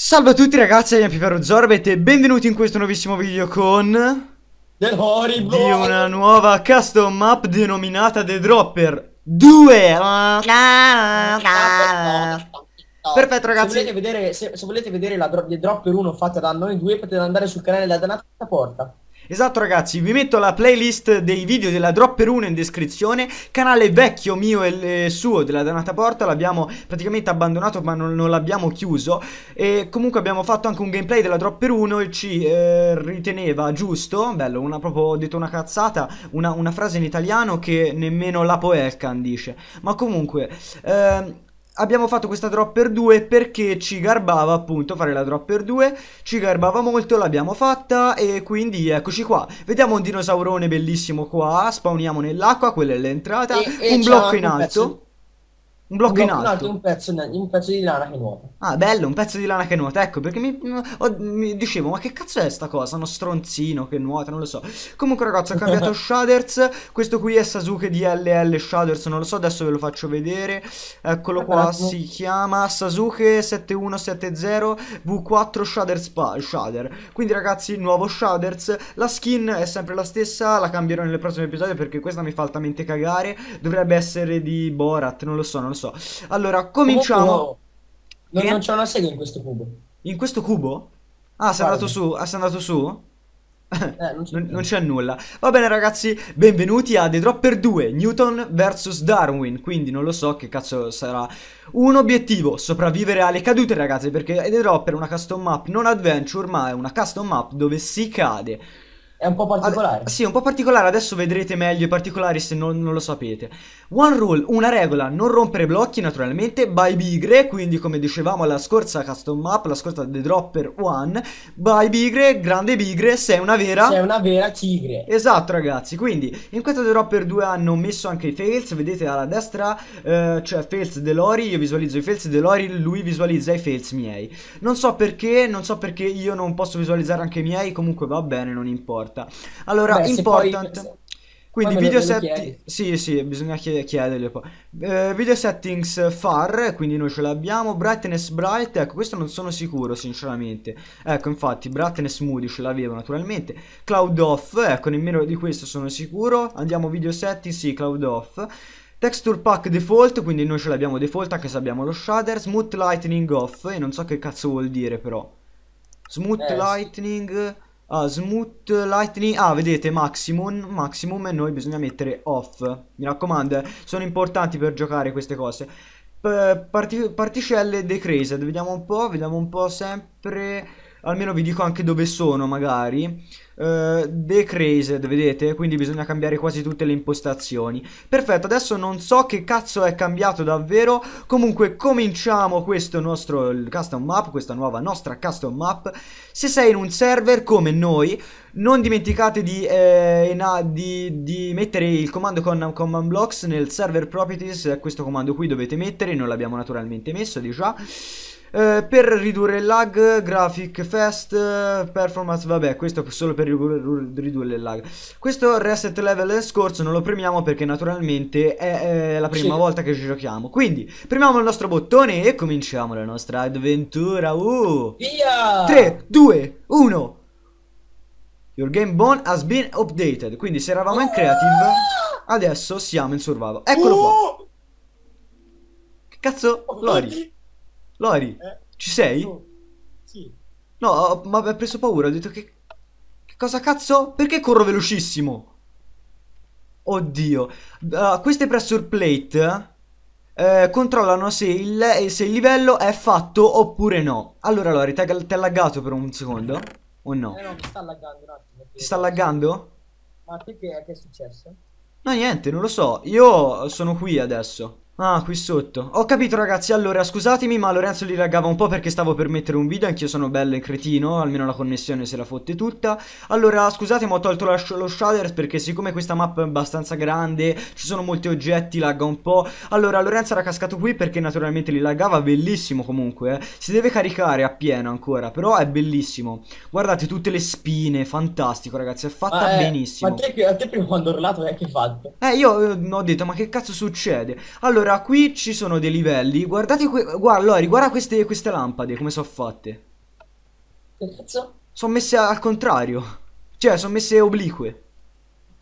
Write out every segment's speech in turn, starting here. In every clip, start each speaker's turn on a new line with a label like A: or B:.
A: Salve a tutti ragazzi, io sono Zorbet e benvenuti in questo nuovissimo video con... The Horrible! Di una nuova custom map denominata The Dropper 2! Perfetto ragazzi! Se volete vedere, se, se volete vedere la dro The Dropper 1 fatta da noi due potete andare sul canale della Danata Porta. Esatto ragazzi, vi metto la playlist dei video della Dropper 1 in descrizione, canale vecchio mio e eh, suo della Danata Porta, l'abbiamo praticamente abbandonato ma non, non l'abbiamo chiuso e comunque abbiamo fatto anche un gameplay della Dropper 1 e ci eh, riteneva giusto, bello, una, proprio ho detto una cazzata, una, una frase in italiano che nemmeno la Poelcan dice, ma comunque... Eh, abbiamo fatto questa drop per 2 perché ci garbava appunto fare la drop per 2 ci garbava molto l'abbiamo fatta e quindi eccoci qua vediamo un dinosaurone bellissimo qua spawniamo nell'acqua quella è l'entrata un blocco in alto un blocco, in, alto. in alto. un, pezzo, un pezzo di lana che nuota. Ah, bello, un pezzo di lana che nuota. Ecco, perché mi, mi dicevo, ma che cazzo è sta cosa? Uno stronzino che nuota, non lo so. Comunque, ragazzi, ho cambiato shaders. Questo qui è Sasuke DLL Shaders, non lo so, adesso ve lo faccio vedere. Eccolo qua, si chiama Sasuke 7170 V4 Shader Spa Shader. Quindi, ragazzi, nuovo shaders. La skin è sempre la stessa, la cambierò nel prossimo episodio perché questa mi fa altamente cagare. Dovrebbe essere di Borat, non lo so, non lo so so. Allora, cominciamo. Oh, no. non, non c'è una sega in questo cubo. In questo cubo? Ah, sei andato su? Ah, sei andato su? Eh, non c'è nulla. Va bene, ragazzi, benvenuti a The Dropper 2 Newton vs Darwin. Quindi non lo so che cazzo sarà. Un obiettivo: sopravvivere alle cadute, ragazzi. Perché The Dropper è una custom map non adventure, ma è una custom map dove si cade. È un po' particolare. Ad... Sì, è un po' particolare. Adesso vedrete meglio i particolari se non, non, lo sapete. One rule, una regola, non rompere blocchi naturalmente. By bigre, quindi come dicevamo la scorsa custom map, la scorsa The Dropper One. By bigre, grande bigre, sei una vera... Sei una vera tigre. Esatto ragazzi, quindi in questa The Dropper 2 hanno messo anche i fails. Vedete alla destra eh, c'è cioè, fails Delori, io visualizzo i fails Delori, lui visualizza i fails miei. Non so perché, non so perché io non posso visualizzare anche i miei, comunque va bene, non importa porta. Allora, Beh, important... Poi... Quindi video settings, sì sì, bisogna chied- poi. Eh, video settings far, quindi noi ce l'abbiamo, brightness bright, ecco questo non sono sicuro sinceramente. Ecco infatti brightness moody ce l'avevo naturalmente, cloud off, ecco nemmeno di questo sono sicuro, andiamo video settings, sì cloud off. Texture pack default, quindi noi ce l'abbiamo default anche se abbiamo lo shader, smooth lightning off, e non so che cazzo vuol dire però. Smooth eh, lightning... Uh, smooth lightning, ah vedete maximum, maximum e noi bisogna mettere off, mi raccomando, eh, sono importanti per giocare queste cose. P parti particelle decreased, vediamo un po', vediamo un po' sempre almeno vi dico anche dove sono magari uh, eh, decreased vedete quindi bisogna cambiare quasi tutte le impostazioni perfetto adesso non so che cazzo è cambiato davvero comunque cominciamo questo nostro custom map questa nuova nostra custom map se sei in un server come noi non dimenticate di, eh, di, di mettere il comando con command blocks nel server properties questo comando qui dovete mettere non l'abbiamo naturalmente messo di già eh, per ridurre il lag, graphic fast, eh, performance, vabbè, questo solo per ridurre il lag. Questo reset level del scorso non lo premiamo perché naturalmente è, è la prima sì. volta che ci giochiamo. Quindi, premiamo il nostro bottone e cominciamo la nostra avventura. Uh! Via! 3, 2, 1. Your game bone has been updated. Quindi se eravamo in creative, ah! adesso siamo in survival. Eccolo qua. Uh! Che cazzo? Lori. Lori, eh, ci sei? No. Sì. No, ho, ma ho preso paura, ho detto che... che cosa cazzo? Perché corro velocissimo? Oddio. Uh, queste pressure plate eh, controllano se il, eh, se il, livello è fatto oppure no. Allora Lori, ti ha laggato per un secondo? O no? Eh no, mi sta laggando un attimo. Ti sta laggando? Ma perché? Che è successo? No, niente, non lo so. Io sono qui adesso. Ah, qui sotto. Ho capito ragazzi, allora scusatemi ma Lorenzo li laggava un po' perché stavo per mettere un video, anch'io sono bello e cretino, almeno la connessione se la fotte tutta. Allora scusatemi ho tolto sh lo shader perché siccome questa mappa è abbastanza grande, ci sono molti oggetti, lagga un po'. Allora Lorenzo era cascato qui perché naturalmente li laggava, bellissimo comunque, eh. si deve caricare appieno ancora, però è bellissimo. Guardate tutte le spine, fantastico ragazzi, è fatta ma, eh, benissimo. Ma te, a te prima quando ho urlato eh, che hai fatto? Eh io eh, ho detto ma che cazzo succede? Allora allora, qui ci sono dei livelli. Guardate, guarda, Lori, guarda queste, queste lampade, come sono fatte. Sono messe al contrario. Cioè, sono messe oblique.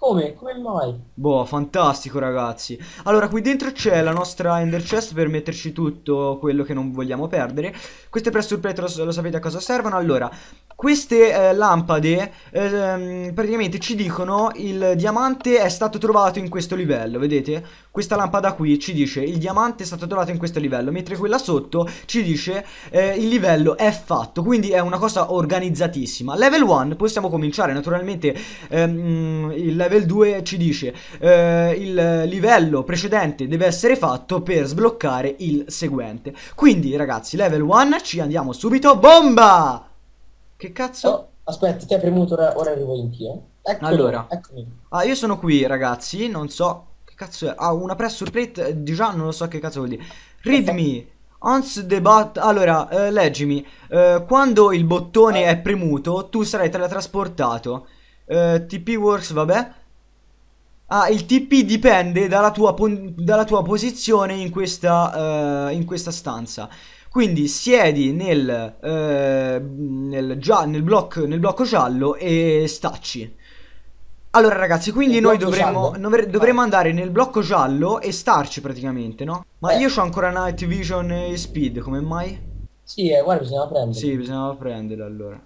A: Come? Come mai? Boh, fantastico ragazzi. Allora, qui dentro c'è la nostra Ender Chest per metterci tutto quello che non vogliamo perdere. Queste Pressure Plate lo, lo sapete a cosa servono. Allora, queste eh, lampade eh, praticamente ci dicono il diamante è stato trovato in questo livello, vedete? Questa lampada qui ci dice il diamante è stato trovato in questo livello, mentre quella sotto ci dice eh, il livello è fatto, quindi è una cosa organizzatissima. Level 1 possiamo cominciare, naturalmente ehm, il level level 2 ci dice eh, il livello precedente deve essere fatto per sbloccare il seguente. Quindi ragazzi, level 1, ci andiamo subito. Bomba! Che cazzo? Oh, aspetta, ti ha premuto, ora, ora arrivo in Pia. Eh. Eccolo, allora, eccomi. Ah, io sono qui ragazzi, non so che cazzo è. Ah, una press plate, già non lo so che cazzo vuol dire. Read me. Once the bot... Allora, eh, leggimi. Eh, quando il bottone ah. è premuto, tu sarai teletrasportato. Eh, TP Works, vabbè. Ah, il TP dipende dalla tua, dalla tua posizione in questa, eh, in questa, stanza. Quindi siedi nel, eh, nel, nel, blocco, nel blocco giallo e stacci. Allora ragazzi, quindi noi dovremmo, dovremmo andare nel blocco giallo e starci praticamente, no? Ma Beh. io ho ancora Night Vision e Speed, come mai? Sì, eh, guarda, bisognava prendere. Sì, bisognava prenderlo allora.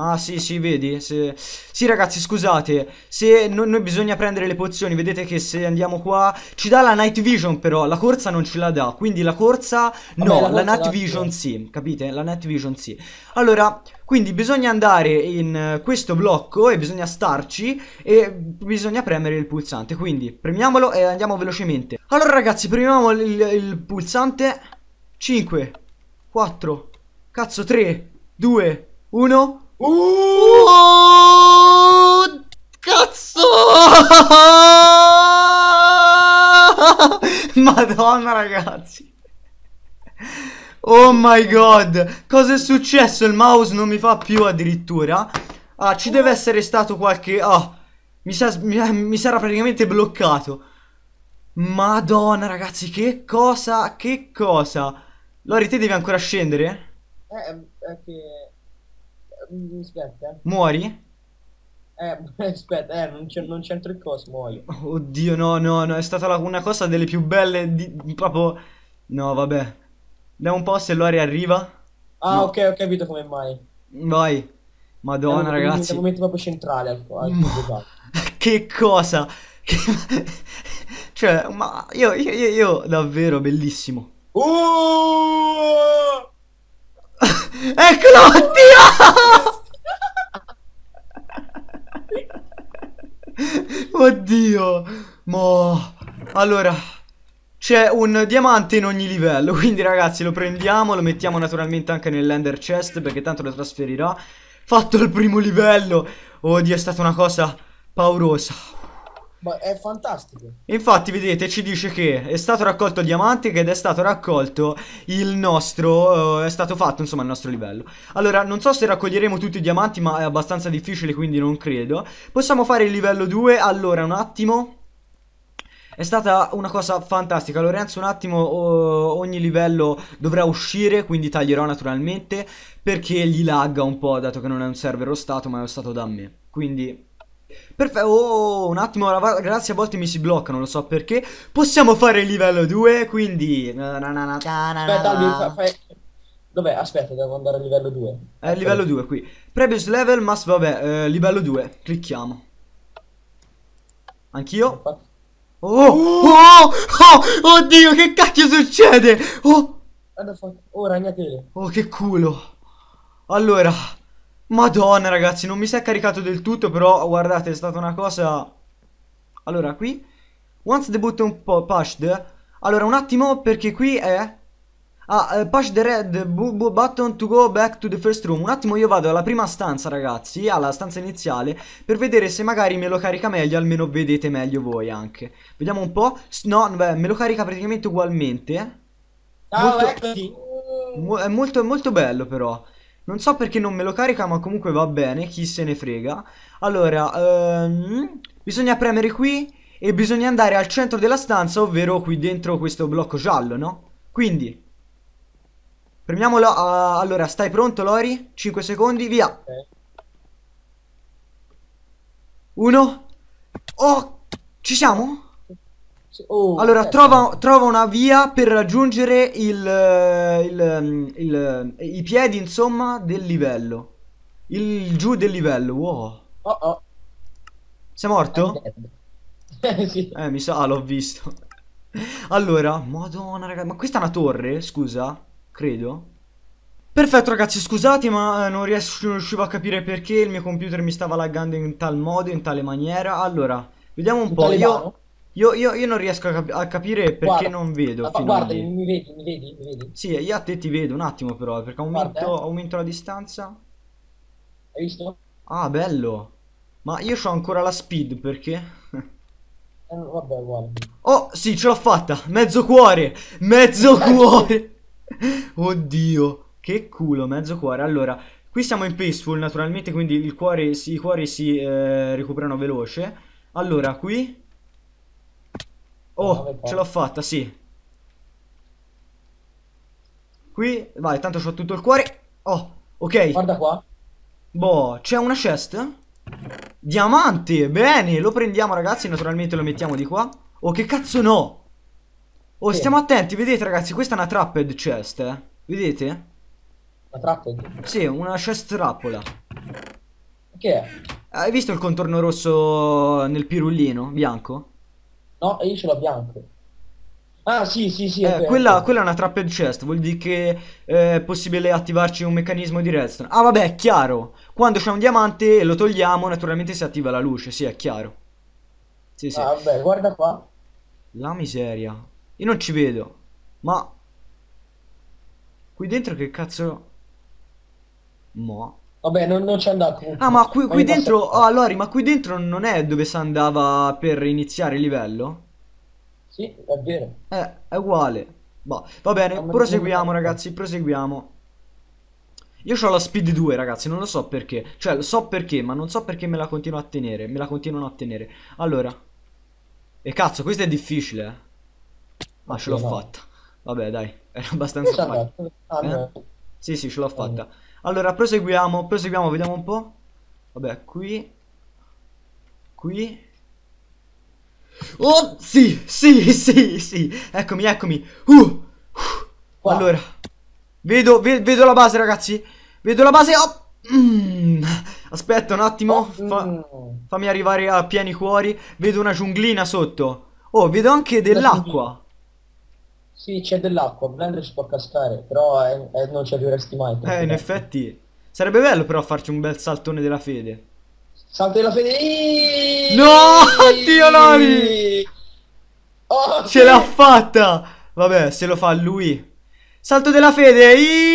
A: Ah sì sì vedi se... Sì ragazzi scusate Se no, noi bisogna prendere le pozioni Vedete che se andiamo qua Ci dà la night vision però La corsa non ce la dà Quindi la corsa Vabbè, no La, la night vision sì Capite? La night vision sì Allora quindi bisogna andare in eh, questo blocco e bisogna starci e bisogna premere il pulsante. Quindi premiamolo e andiamo velocemente. Allora ragazzi, premiamo il, il pulsante. 5, 4, cazzo 3, 2, 1. Uh! uh! Cazzo! Madonna ragazzi. Oh my god. Cosa è successo? Il mouse non mi fa più addirittura. Ah, ci deve essere stato qualche... Ah, oh, mi, sa... mi sarà praticamente bloccato. Madonna ragazzi, che cosa, che cosa. Lori, te devi ancora scendere? Eh, è che... Mm, aspetta. Eh. Muori? Eh, aspetta, eh, non, non c'entra il coso, muoio. Oddio, no, no, no, è stata la, una cosa delle più belle di, di proprio... No, vabbè. Da un po' se Lori arriva. Ah, no. ok, ho capito come mai. Vai. Madonna, è un ragazzi. È un momento proprio centrale al, al Ma... Che cosa? Che... cioè, ma io, io, io, io, davvero, bellissimo. Uh! Eccolo, oddio! oddio! Mo... Allora... C'è un diamante in ogni livello, quindi ragazzi lo prendiamo, lo mettiamo naturalmente anche nell'ender chest perché tanto lo trasferirà. Fatto il primo livello! Oddio, è stata una cosa paurosa. Ma è fantastico. Infatti, vedete, ci dice che è stato raccolto il diamante ed è stato raccolto il nostro... Uh, è stato fatto, insomma, il nostro livello. Allora, non so se raccoglieremo tutti i diamanti, ma è abbastanza difficile, quindi non credo. Possiamo fare il livello 2. Allora, un attimo. È stata una cosa fantastica Lorenzo un attimo oh, ogni livello dovrà uscire quindi taglierò naturalmente perché gli lagga un po' dato che non è un server stato ma è stato da me quindi Perfetto, oh, oh, oh, un attimo, grazie, a volte mi si blocca, non lo so perché. Possiamo fare il livello 2, quindi... Aspetta, Luca, fai... Vabbè, aspetta, devo andare al livello 2. È eh, il livello 2 qui. Previous level, must, vabbè, eh, livello 2. Clicchiamo. Anch'io. Oh, oh, oh, oh, oddio, che cacchio succede? Oh, oh ragnatele. Oh, che culo. Allora, Madonna ragazzi, non mi si è caricato del tutto, però guardate, è stata una cosa... Allora, qui... Once the button pushed... Allora, un attimo, perché qui è... Ah, uh, push the red button to go back to the first room. Un attimo io vado alla prima stanza, ragazzi, alla stanza iniziale, per vedere se magari me lo carica meglio, almeno vedete meglio voi anche. Vediamo un po'. No, beh, me lo carica praticamente ugualmente.
B: Ciao, ah, molto, eccoci.
A: È molto, molto bello però. Non so perché non me lo carica, ma comunque va bene, chi se ne frega. Allora, ehm, bisogna premere qui e bisogna andare al centro della stanza, ovvero qui dentro questo blocco giallo, no? Quindi, premiamolo, a... Eh, allora, stai pronto Lori? 5 secondi, via. Uno. Oh, ci siamo? Oh, allora, certo. trova, eh. trova, una via per raggiungere il, eh, il, ehm, il, i piedi, insomma, del livello. Il giù del livello. Wow. Oh oh. Sei morto? sì. Eh, mi sa, ah, l'ho visto. allora, madonna, ragazzi. Ma questa è una torre, scusa? Credo. Perfetto ragazzi, scusate ma non riuscivo a capire perché il mio computer mi stava laggando in tal modo, in tale maniera. Allora, vediamo un, un po'. Talebano? Io... Io, io, io, non riesco a, cap a capire perché guarda, non vedo. Ma guarda, lì. mi vedi, mi vedi, mi vedi. Sì, io a te ti vedo un attimo però, eh, perché aumento, guarda, eh. aumento la distanza. Hai visto? Ah, bello. Ma io ho ancora la speed, perché? Eh, vabbè, guarda. Oh, sì, ce l'ho fatta. Mezzo cuore. Mezzo cuore. Oddio. Che culo, mezzo cuore. Allora, qui siamo in peaceful, naturalmente, quindi cuore, i cuori si eh, recuperano veloce. Allora, qui... Oh, ce l'ho fatta, sì. Qui, vai, tanto ho tutto il cuore. Oh, ok. Guarda qua. Boh, c'è una chest? Diamante, bene, lo prendiamo ragazzi, naturalmente lo mettiamo di qua. Oh, che cazzo no? Oh, sì. stiamo attenti, vedete ragazzi, questa è una trapped chest, eh. Vedete? Una trapped? Sì, una chest trappola. Che è? Hai visto il contorno rosso nel pirullino bianco? No, e io ce l'ho bianco. Ah, sì, sì, sì. Eh, quella, quella, è una trap and chest, vuol dire che eh, è possibile attivarci un meccanismo di redstone. Ah, vabbè, è chiaro. Quando c'è un diamante e lo togliamo, naturalmente si attiva la luce, sì, è chiaro. Sì, sì. Ah, vabbè, guarda qua. La miseria. Io non ci vedo. Ma... Qui dentro che cazzo... Mo... Vabbè, non, non ci andavo. Ah, ma qui, qui dentro... Oh, ah, allora, ma qui dentro non è dove si andava per iniziare il livello? Sì, è vero. Eh, è uguale. Boh. Va bene, proseguiamo ragazzi, proseguiamo. Io ho la speed 2 ragazzi, non lo so perché. Cioè, lo so perché, ma non so perché me la continuo a tenere. Me la continuano a tenere. Allora. E cazzo, questo è difficile. Eh? Ma ah, ce l'ho fatta. Vabbè, dai. Era abbastanza facile. Eh? Sì, sì, ce l'ho fatta. Allora, proseguiamo, proseguiamo, vediamo un po'. Vabbè, qui. Qui. Oh, sì, sì, sì, sì. Eccomi, eccomi. Uh, Wow. Uh. Allora. Vedo, ve, vedo la base, ragazzi. Vedo la base. Oh. Mm. Aspetta un attimo. Oh, fa, fammi arrivare a pieni cuori. Vedo una giunglina sotto. Oh, vedo anche dell'acqua. Sì, c'è dell'acqua, Blender si può cascare, però eh, eh, non ci arriveresti mai. Eh, in effetti. Sarebbe bello però farci un bel saltone della fede. Salto della fede. Iiii! No! Dio Lori! Oh, Ce sì. l'ha fatta! Vabbè, se lo fa lui. Salto della fede. Iiii!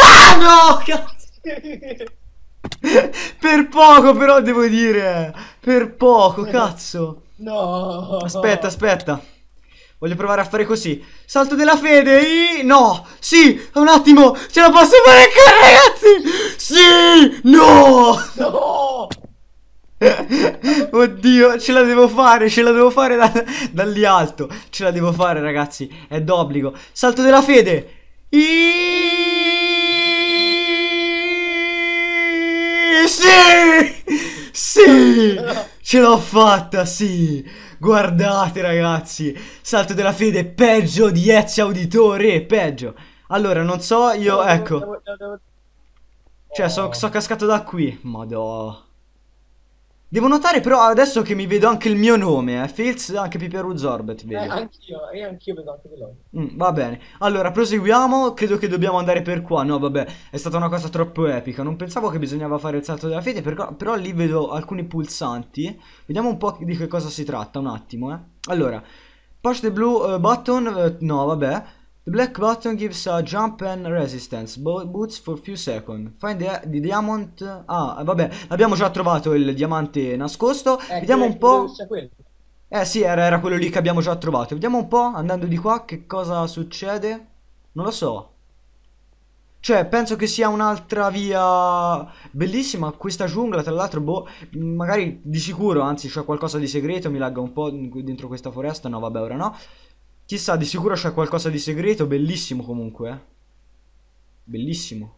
A: Ah no! Cazzo! per poco però devo dire. Per poco, eh, cazzo. No. Aspetta, aspetta. Voglio provare a fare così. Salto della fede. I... No. Sì. Un attimo. Ce la posso fare anche, ragazzi. Sì. No. No. Oddio, ce la devo fare, ce la devo fare da, lì alto. Ce la devo fare, ragazzi. È d'obbligo. Salto della fede. I... Sì. Sì. Ce l'ho fatta, sì. Guardate ragazzi, salto della fede, peggio di Ezio Auditore, peggio. Allora, non so, io, ecco. Cioè, sono so cascato da qui, madò. Devo notare però adesso che mi vedo anche il mio nome, eh, Fils, anche Piperuzorbet, Zorbet Eh, anch'io, e anch'io vedo anche quello. Mm, va bene, allora proseguiamo, credo che dobbiamo andare per qua, no vabbè, è stata una cosa troppo epica, non pensavo che bisognava fare il salto della fede, però, però lì vedo alcuni pulsanti, vediamo un po' di che cosa si tratta, un attimo, eh. Allora, push the blue uh, button, uh, no vabbè, The black button gives a jump and resistance, bo boots for few seconds. Find the, the diamond... Ah, eh, vabbè, abbiamo già trovato il diamante nascosto. Eh, Vediamo un po'... Eh sì, era, era, quello lì che abbiamo già trovato. Vediamo un po', andando di qua, che cosa succede. Non lo so. Cioè, penso che sia un'altra via bellissima. Questa giungla, tra l'altro, boh, magari di sicuro, anzi, c'è qualcosa di segreto. Mi lagga un po' dentro questa foresta. No, vabbè, ora no. Chissà, di sicuro c'è qualcosa di segreto, bellissimo comunque, eh. Bellissimo.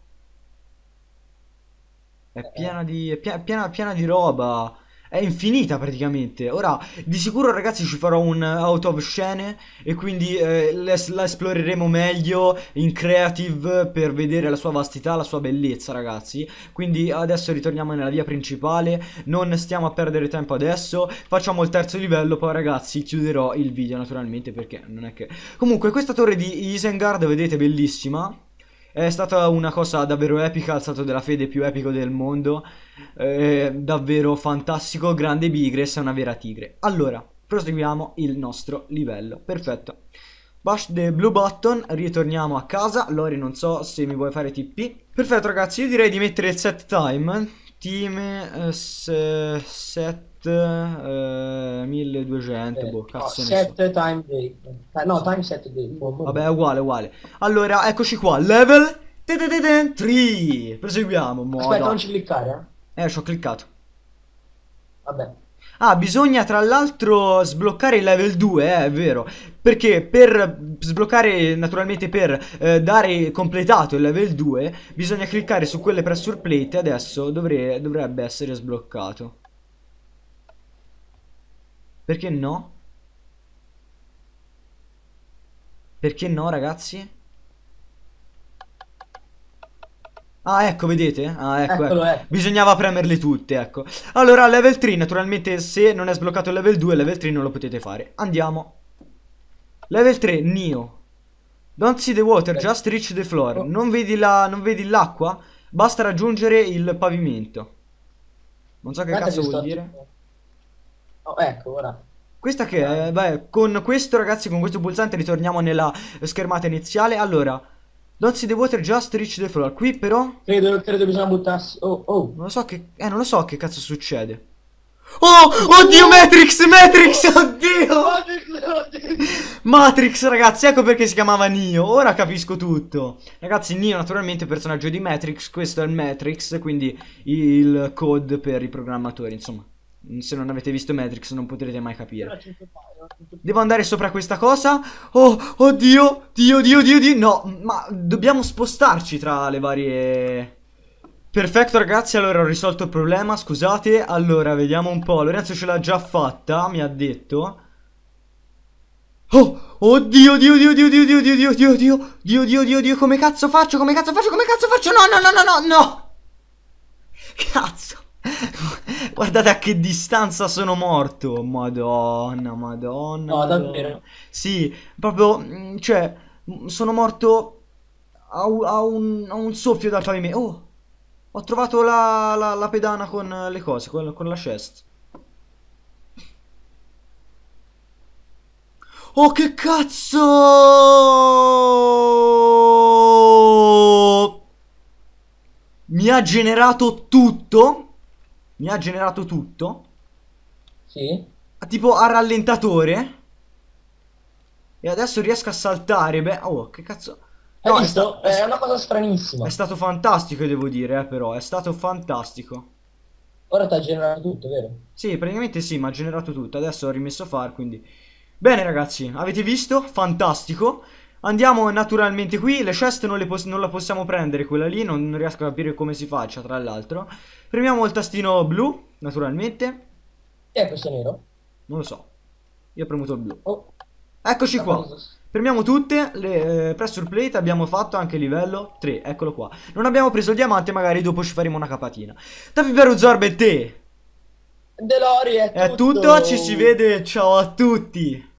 A: È eh. piena di, è piena, piena, piena di roba è infinita praticamente. Ora, di sicuro ragazzi ci farò un out of scene e quindi eh, la esploreremo meglio in creative per vedere la sua vastità, la sua bellezza ragazzi. Quindi adesso ritorniamo nella via principale, non stiamo a perdere tempo adesso, facciamo il terzo livello, poi ragazzi chiuderò il video naturalmente perché non è che... Comunque questa torre di Isengard vedete bellissima è stata una cosa davvero epica, il salto della fede più epico del mondo, eh, davvero fantastico, grande Bigres è una vera tigre. Allora, proseguiamo il nostro livello, perfetto. Bash the Blue Button, ritorniamo a casa, Lori non so se mi vuoi fare TP. Perfetto ragazzi, io direi di mettere il set time, team eh, set 1200, eh, eh, boh, cazzo no, ne so. time day. Eh, no, time set day. Boh, boh. Vabbè, uguale, uguale. Allora, eccoci qua, level 3. Proseguiamo, moda. Aspetta, non ci cliccare, eh. Eh, ci ho cliccato. Vabbè. Ah, bisogna tra l'altro sbloccare il level 2, eh, è vero. Perché per sbloccare, naturalmente per eh, dare completato il level 2, bisogna cliccare su quelle pressure plate e adesso dovrei, dovrebbe essere sbloccato. Perché no? Perché no, ragazzi? Ah, ecco, vedete? Ah, ecco, ecco. ecco. Bisognava premerle tutte, ecco. Allora, level 3, naturalmente, se non è sbloccato il level 2, level 3 non lo potete fare. Andiamo. Level 3, Nio. Don't see the water, okay. just reach the floor. Oh. Non vedi l'acqua? La, Basta raggiungere il pavimento. Non so che Guarda cazzo vuol dire. Tipo. Oh, ecco, ora. Questa che è, beh, con questo ragazzi, con questo pulsante ritorniamo nella schermata iniziale. Allora, Don't see the water, just reach the floor. Qui però... Credo, credo bisogna buttarsi... Oh, oh. Non lo so che... Eh, non lo so che cazzo succede. Oh, oddio, Matrix, Matrix, oh! oddio! Matrix, ragazzi, ecco perché si chiamava Nio. Ora capisco tutto. Ragazzi, Nio naturalmente è personaggio di Matrix. Questo è il Matrix, quindi il code per i programmatori, insomma. Se non avete visto Matrix non potrete mai capire. Devo andare sopra questa cosa. Oh, oddio, dio, dio, dio, dio. No, ma dobbiamo spostarci tra le varie... Perfetto ragazzi, allora ho risolto il problema, scusate. Allora, vediamo un po'. Lorenzo ce l'ha già fatta, mi ha detto. Oh, oddio, dio, dio, dio, dio, dio, dio, dio, dio, dio, dio, dio, dio, dio, come cazzo faccio, come cazzo faccio, come cazzo faccio? No, no, no, no, no, no. Cazzo. Guardate a che distanza sono morto. Madonna, madonna. No, madonna. davvero. Sì, proprio, mm, cioè, mm, sono morto a, a, un, a un, soffio dal pavimento. Oh, ho trovato la, la, la, pedana con le cose, con, con la chest. Oh, che cazzo! Mi ha generato tutto mi ha generato tutto. Sì. Tipo a rallentatore. E adesso riesco a saltare. Beh, oh, che cazzo. No, Hai visto? È, è, una cosa stranissima. È stato fantastico, devo dire, eh, però. È stato fantastico. Ora ti ha generato tutto, vero? Sì, praticamente sì, mi ha generato tutto. Adesso ho rimesso a far, quindi... Bene, ragazzi, avete visto? Fantastico. Andiamo naturalmente qui, le chest non, le non, la possiamo prendere quella lì, non, non riesco a capire come si faccia tra l'altro. Premiamo il tastino blu, naturalmente. Che è questo nero? Non lo so, io ho premuto il blu. Oh. Eccoci ah, qua. Premiamo tutte, le, eh, pressure plate abbiamo fatto anche livello 3, eccolo qua. Non abbiamo preso il diamante, magari dopo ci faremo una capatina. Da Pipero Zorbe te! Delori è tutto. È tutto, ci si vede, ciao a tutti!